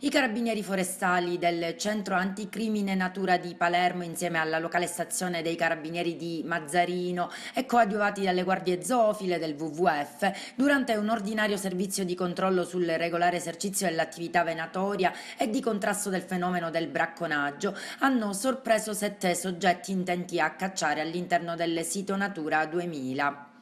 I carabinieri forestali del centro anticrimine natura di Palermo insieme alla locale stazione dei carabinieri di Mazzarino e coadiuvati dalle guardie zoofile del WWF durante un ordinario servizio di controllo sul regolare esercizio dell'attività venatoria e di contrasto del fenomeno del bracconaggio hanno sorpreso sette soggetti intenti a cacciare all'interno del sito Natura 2000.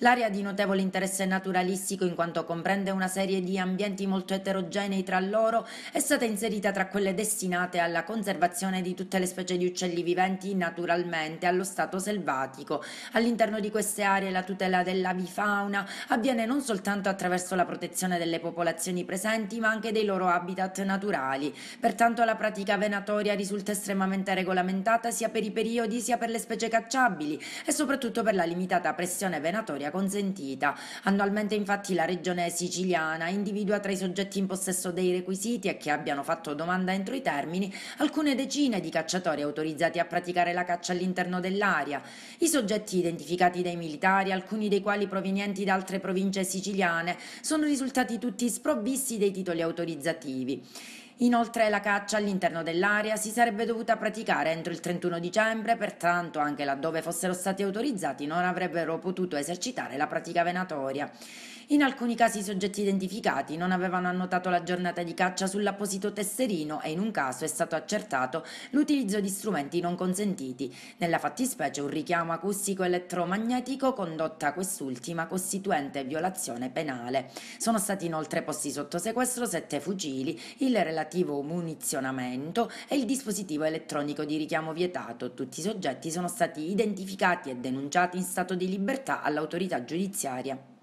L'area di notevole interesse naturalistico in quanto comprende una serie di ambienti molto eterogenei tra loro, è stata inserita tra quelle destinate alla conservazione di tutte le specie di uccelli viventi naturalmente allo stato selvatico. All'interno di queste aree la tutela dell'avifauna avviene non soltanto attraverso la protezione delle popolazioni presenti, ma anche dei loro habitat naturali. Pertanto la pratica venatoria risulta estremamente regolamentata sia per i periodi sia per le specie cacciabili e soprattutto per la limitata pressione venatoria sanitaria consentita. Annualmente infatti la regione siciliana individua tra i soggetti in possesso dei requisiti e che abbiano fatto domanda entro i termini alcune decine di cacciatori autorizzati a praticare la caccia all'interno dell'area. I soggetti identificati dai militari, alcuni dei quali provenienti da altre province siciliane, sono risultati tutti sprovvisti dei titoli autorizzativi. Inoltre la caccia all'interno dell'area si sarebbe dovuta praticare entro il 31 dicembre, pertanto anche laddove fossero stati autorizzati non avrebbero potuto esercitare la pratica venatoria. In alcuni casi i soggetti identificati non avevano annotato la giornata di caccia sull'apposito tesserino e in un caso è stato accertato l'utilizzo di strumenti non consentiti, nella fattispecie un richiamo acustico elettromagnetico condotta quest'ultima costituente violazione penale. Sono stati inoltre posti sotto sequestro sette fucili, il relativo relativo munizionamento e il dispositivo elettronico di richiamo vietato. Tutti i soggetti sono stati identificati e denunciati in stato di libertà all'autorità giudiziaria.